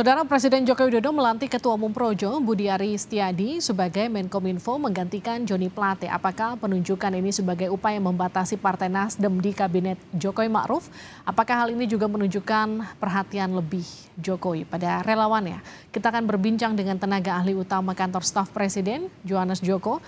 Saudara Presiden Joko Widodo melantik Ketua Umum Projo Budi Ari Setiadi sebagai Menkominfo menggantikan Joni Plate. Apakah penunjukan ini sebagai upaya membatasi Partai Nasdem di Kabinet Jokowi Ma'ruf? Apakah hal ini juga menunjukkan perhatian lebih Jokowi pada relawannya? Kita akan berbincang dengan tenaga ahli utama kantor staf Presiden, Johannes Joko.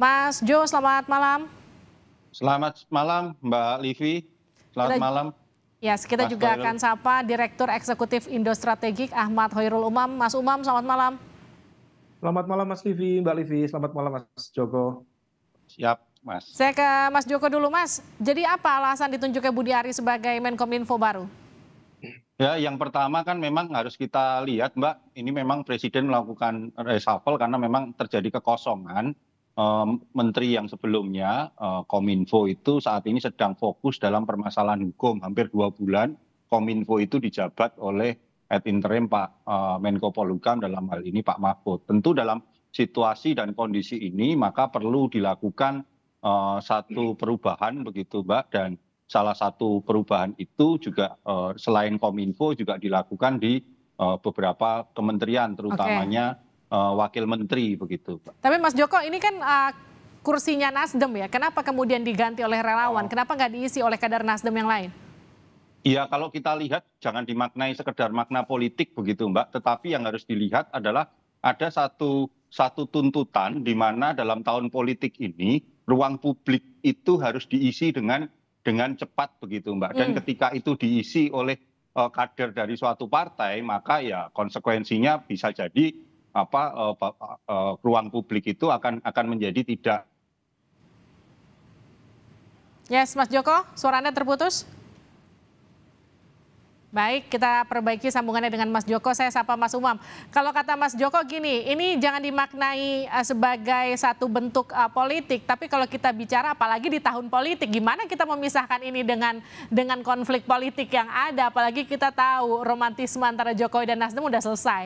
Mas Jo, selamat malam. Selamat malam Mbak Livi. Selamat malam. Ya, yes, kita Mas juga akan sapa Direktur Eksekutif Indo Strategik Ahmad Hoirul Umam. Mas Umam, selamat malam. Selamat malam Mas Livi, Mbak Livi. Selamat malam Mas Joko. Siap, Mas. Saya ke Mas Joko dulu, Mas. Jadi apa alasan ditunjuknya Budi Ari sebagai Menkominfo baru? Ya, yang pertama kan memang harus kita lihat, Mbak. Ini memang Presiden melakukan reshuffle karena memang terjadi kekosongan Eh, menteri yang sebelumnya eh, kominfo itu saat ini sedang fokus dalam permasalahan hukum hampir dua bulan kominfo itu dijabat oleh at interim pak eh, menko polhukam dalam hal ini pak mahfud tentu dalam situasi dan kondisi ini maka perlu dilakukan satu perubahan begitu mbak dan salah satu perubahan itu juga selain kominfo juga dilakukan di beberapa kementerian terutamanya okay uh, wakil menteri begitu. Tapi Mas Joko ini kan uh, kursinya Nasdem ya, kenapa kemudian diganti oleh relawan? Oh. Kenapa nggak diisi oleh kader Nasdem yang lain? Iya, kalau kita lihat jangan dimaknai sekedar makna politik begitu, Mbak. Tetapi yang harus dilihat adalah ada satu satu tuntutan di mana dalam tahun politik ini ruang publik itu harus diisi dengan dengan cepat begitu, Mbak. Dan mm. ketika itu diisi oleh uh, kader dari suatu partai, maka ya konsekuensinya bisa jadi apa eh, eh, ruang publik itu akan akan menjadi tidak. Yes, Mas Joko, suara Anda terputus. Baik, kita perbaiki sambungannya dengan Mas Joko. Saya sapa Mas Umam. Kalau kata Mas Joko gini, ini jangan dimaknai eh, sebagai satu bentuk uh, politik, tapi kalau kita bicara apalagi di tahun politik, gimana kita memisahkan ini dengan dengan konflik politik yang ada, apalagi kita tahu romantisme antara Jokowi dan Nasdem sudah selesai.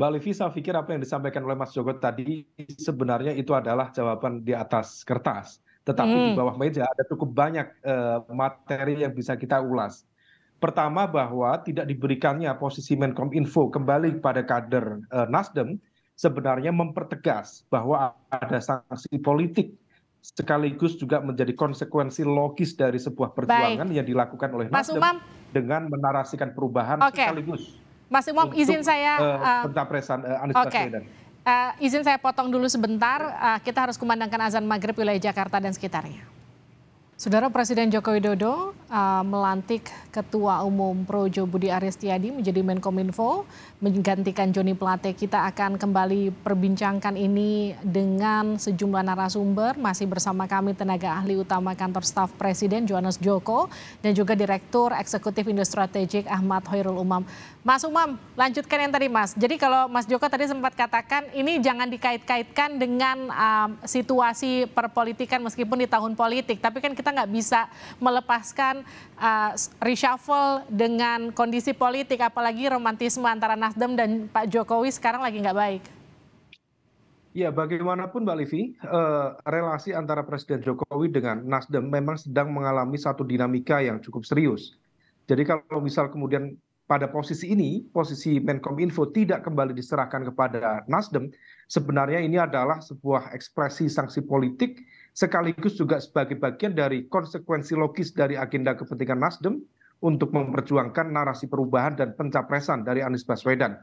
Mbak Livi, saya pikir apa yang disampaikan oleh Mas Joko tadi sebenarnya itu adalah jawaban di atas kertas. Tetapi hmm. di bawah meja ada cukup banyak uh, materi yang bisa kita ulas. Pertama bahwa tidak diberikannya posisi Menkom Info kembali pada kader uh, Nasdem sebenarnya mempertegas bahwa ada sanksi politik sekaligus juga menjadi konsekuensi logis dari sebuah perjuangan Baik. yang dilakukan oleh Nasdem dengan menarasikan perubahan okay. sekaligus Mas Umam izin saya uh, pencapresan uh, okay. Uh, izin saya potong dulu sebentar, uh, kita harus kumandangkan azan maghrib wilayah Jakarta dan sekitarnya. Saudara Presiden Joko Widodo uh, melantik Ketua Umum Projo Budi Aristiadi menjadi Menkominfo, menggantikan Joni Plate. Kita akan kembali perbincangkan ini dengan sejumlah narasumber. Masih bersama kami tenaga ahli utama kantor staf Presiden Johannes Joko dan juga Direktur Eksekutif Indo Strategik Ahmad Hoirul Umam. Mas Umam, lanjutkan yang tadi Mas. Jadi kalau Mas Joko tadi sempat katakan ini jangan dikait-kaitkan dengan uh, situasi perpolitikan meskipun di tahun politik. Tapi kan kita kita nggak bisa melepaskan uh, reshuffle dengan kondisi politik, apalagi romantisme antara Nasdem dan Pak Jokowi sekarang lagi nggak baik. Ya, bagaimanapun Mbak Livi, eh, relasi antara Presiden Jokowi dengan Nasdem memang sedang mengalami satu dinamika yang cukup serius. Jadi kalau misal kemudian pada posisi ini, posisi Menkom Info tidak kembali diserahkan kepada Nasdem, sebenarnya ini adalah sebuah ekspresi sanksi politik sekaligus juga sebagai bagian dari konsekuensi logis dari agenda kepentingan Nasdem untuk memperjuangkan narasi perubahan dan pencapresan dari Anies Baswedan.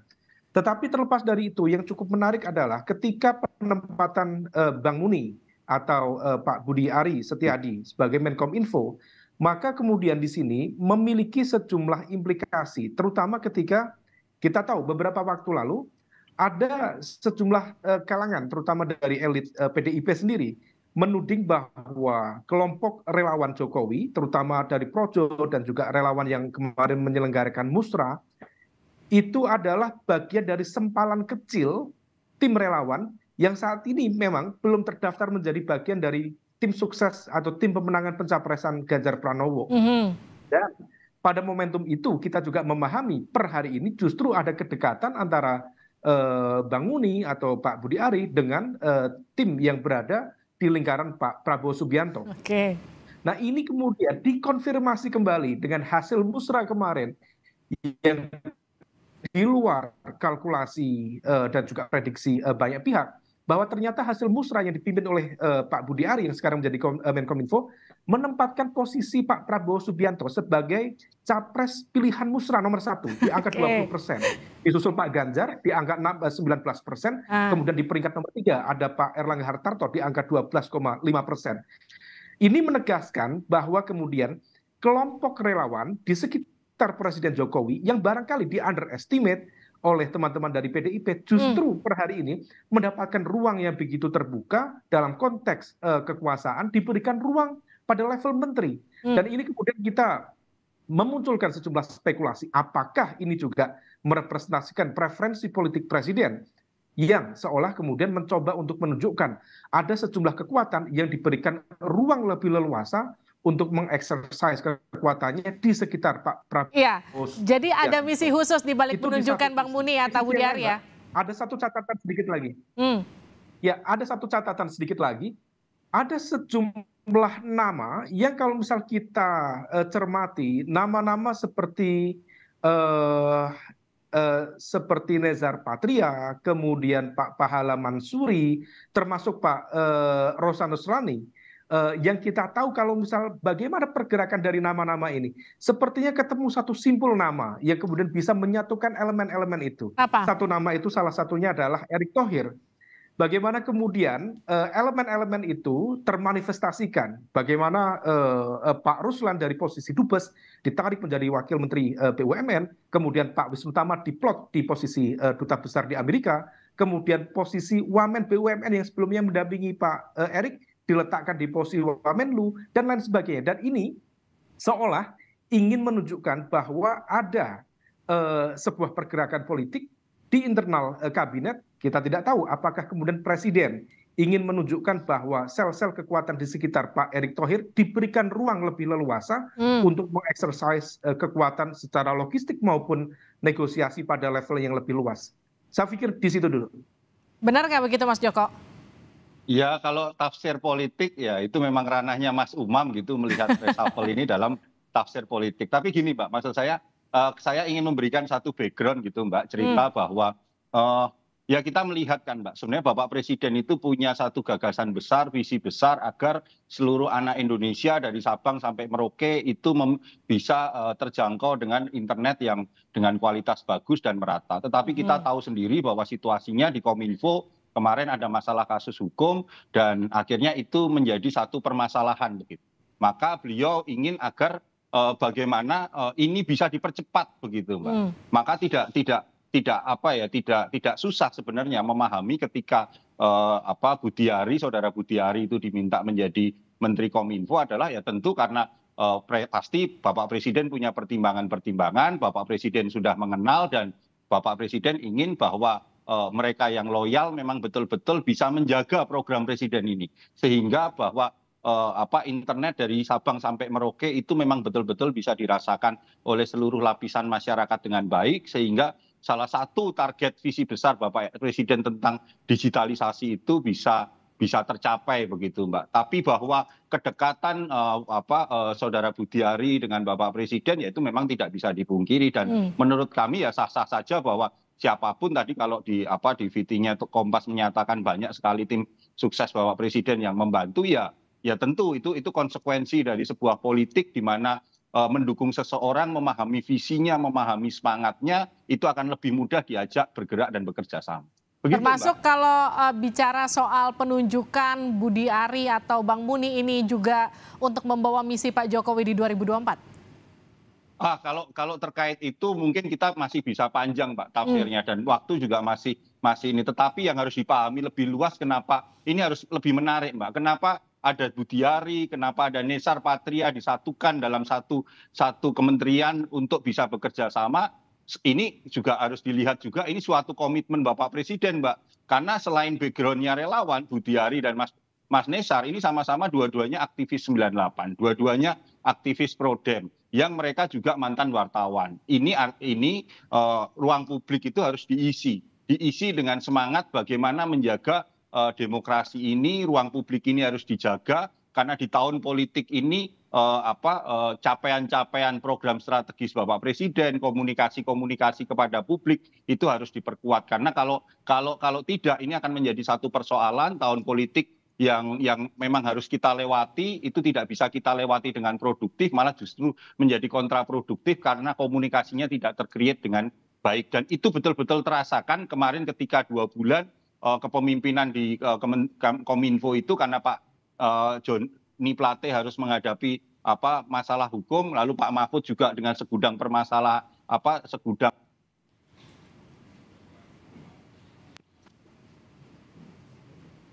Tetapi terlepas dari itu, yang cukup menarik adalah ketika penempatan uh, Bang Muni atau uh, Pak Budi Ari Setiadi sebagai Menkom Info, maka kemudian di sini memiliki sejumlah implikasi, terutama ketika kita tahu beberapa waktu lalu ada sejumlah uh, kalangan, terutama dari elit uh, PDIP sendiri, menuding bahwa kelompok relawan Jokowi, terutama dari Projo dan juga relawan yang kemarin menyelenggarakan musrah, itu adalah bagian dari sempalan kecil tim relawan yang saat ini memang belum terdaftar menjadi bagian dari tim sukses atau tim pemenangan pencapresan Ganjar Pranowo. Mm -hmm. Dan pada momentum itu kita juga memahami per hari ini justru ada kedekatan antara Banguni eh, Bang Uni atau Pak Budi Ari dengan uh, tim yang berada di lingkaran Pak Prabowo Subianto. Oke. Nah, ini kemudian dikonfirmasi kembali dengan hasil musra kemarin yang di luar kalkulasi uh, dan juga prediksi uh, banyak pihak bahwa ternyata hasil musrah yang dipimpin oleh uh, Pak Budi Ari yang sekarang menjadi kom, uh, eh, Menkominfo menempatkan posisi Pak Prabowo Subianto sebagai capres pilihan musrah nomor satu di angka okay. 20 persen, disusul Pak Ganjar di angka 19 eh, persen, ah. kemudian di peringkat nomor tiga ada Pak Erlangga Hartarto di angka 12,5 persen. Ini menegaskan bahwa kemudian kelompok relawan di sekitar Presiden Jokowi yang barangkali di underestimate oleh teman-teman dari PDIP justru hmm. per hari ini mendapatkan ruang yang begitu terbuka dalam konteks uh, kekuasaan diberikan ruang pada level menteri hmm. dan ini kemudian kita memunculkan sejumlah spekulasi apakah ini juga merepresentasikan preferensi politik presiden yang seolah kemudian mencoba untuk menunjukkan ada sejumlah kekuatan yang diberikan ruang lebih leluasa untuk mengeksersis kekuatannya di sekitar Pak Prabowo. Iya. Jadi ya, ada misi khusus di balik penunjukan Bang Muni Tahu Budi ya? Iya, ya? Ada satu catatan sedikit lagi. Hmm. Ya, ada satu catatan sedikit lagi. Ada sejumlah nama yang kalau misal kita uh, cermati, nama-nama seperti uh, uh, seperti Nezar Patria, kemudian Pak Pahala Mansuri, termasuk Pak uh, Rosanus Rani Eh, yang kita tahu kalau misal bagaimana pergerakan dari nama-nama ini, sepertinya ketemu satu simpul nama yang kemudian bisa menyatukan elemen-elemen itu. Apa? Satu nama itu salah satunya adalah Erick Thohir. Bagaimana kemudian eh, elemen-elemen itu termanifestasikan? Bagaimana uh, uh, Pak Ruslan dari posisi dubes ditarik menjadi wakil menteri uh, BUMN, kemudian Pak Wisnu Tama diplot di posisi duta besar di Amerika, kemudian posisi Wamen BUMN yang sebelumnya mendampingi Pak Erick diletakkan di posisi Wamenlu dan lain sebagainya. Dan ini seolah ingin menunjukkan bahwa ada uh, sebuah pergerakan politik di internal uh, kabinet. Kita tidak tahu apakah kemudian presiden ingin menunjukkan bahwa sel-sel kekuatan di sekitar Pak Erick Thohir diberikan ruang lebih leluasa hmm. untuk mengeksersis uh, kekuatan secara logistik maupun negosiasi pada level yang lebih luas. Saya pikir di situ dulu. Benar nggak begitu Mas Joko? ya kalau tafsir politik ya itu memang ranahnya mas umam gitu melihat reshuffle ini dalam tafsir politik tapi gini mbak maksud saya uh, saya ingin memberikan satu background gitu mbak cerita hmm. bahwa uh, ya kita melihat kan mbak sebenarnya bapak presiden itu punya satu gagasan besar visi besar agar seluruh anak Indonesia dari Sabang sampai Merauke itu bisa uh, terjangkau dengan internet yang dengan kualitas bagus dan merata tetapi kita hmm. tahu sendiri bahwa situasinya di Kominfo kemarin ada masalah kasus hukum dan akhirnya itu menjadi satu permasalahan begitu. Maka beliau ingin agar uh, bagaimana uh, ini bisa dipercepat begitu, Mbak. Hmm. Maka tidak tidak tidak apa ya tidak tidak susah sebenarnya memahami ketika uh, apa Budiari saudara Budiari itu diminta menjadi Menteri Kominfo adalah ya tentu karena uh, pre, pasti Bapak Presiden punya pertimbangan-pertimbangan, Bapak Presiden sudah mengenal dan Bapak Presiden ingin bahwa Eh, mereka yang loyal memang betul-betul bisa menjaga program presiden ini sehingga bahwa eh, apa internet dari Sabang sampai Merauke itu memang betul-betul bisa dirasakan oleh seluruh lapisan masyarakat dengan baik sehingga salah satu target visi besar Bapak Presiden tentang digitalisasi itu bisa bisa tercapai begitu Mbak. Tapi bahwa kedekatan uh, apa uh, Saudara Budiari dengan Bapak Presiden yaitu memang tidak bisa dipungkiri dan hmm. menurut kami ya sah-sah saja bahwa siapapun tadi kalau di apa di VT-nya Kompas menyatakan banyak sekali tim sukses Bapak Presiden yang membantu ya ya tentu itu itu konsekuensi dari sebuah politik di mana uh, mendukung seseorang memahami visinya, memahami semangatnya itu akan lebih mudah diajak bergerak dan bekerja sama. Begitu, Termasuk Mbak. kalau uh, bicara soal penunjukan Budi Ari atau Bang Muni ini juga untuk membawa misi Pak Jokowi di 2024 ah kalau kalau terkait itu mungkin kita masih bisa panjang pak tafsirnya hmm. dan waktu juga masih masih ini tetapi yang harus dipahami lebih luas kenapa ini harus lebih menarik mbak kenapa ada budiari kenapa ada nesar patria disatukan dalam satu satu kementerian untuk bisa bekerja sama ini juga harus dilihat juga ini suatu komitmen bapak presiden mbak karena selain backgroundnya relawan budiari dan mas Mas Nesar ini sama-sama dua-duanya aktivis 98, dua-duanya aktivis pro-dem yang mereka juga mantan wartawan. Ini ini uh, ruang publik itu harus diisi, diisi dengan semangat bagaimana menjaga uh, demokrasi ini, ruang publik ini harus dijaga karena di tahun politik ini uh, apa uh, capaian-capaian program strategis Bapak Presiden, komunikasi-komunikasi kepada publik itu harus diperkuat karena kalau kalau kalau tidak ini akan menjadi satu persoalan tahun politik yang memang harus kita lewati itu tidak bisa kita lewati dengan produktif malah justru menjadi kontraproduktif karena komunikasinya tidak terkreat dengan baik dan itu betul-betul terasakan kemarin ketika dua bulan uh, kepemimpinan di uh, Kominfo itu karena Pak uh, eh, Joni Plate harus menghadapi apa masalah hukum lalu Pak Mahfud juga dengan segudang permasalah apa segudang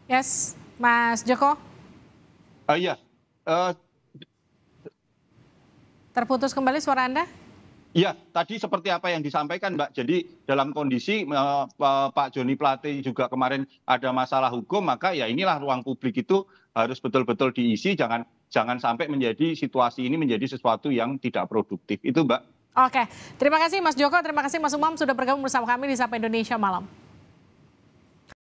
Yes. Mas Joko? Uh, ya. Uh, Terputus kembali suara Anda? Iya, tadi seperti apa yang disampaikan Mbak. Jadi dalam kondisi uh, Pak Joni Plate juga kemarin ada masalah hukum, maka ya inilah ruang publik itu harus betul-betul diisi, jangan jangan sampai menjadi situasi ini menjadi sesuatu yang tidak produktif. Itu Mbak. Oke, terima kasih Mas Joko, terima kasih Mas Umam sudah bergabung bersama kami di Sapa Indonesia Malam.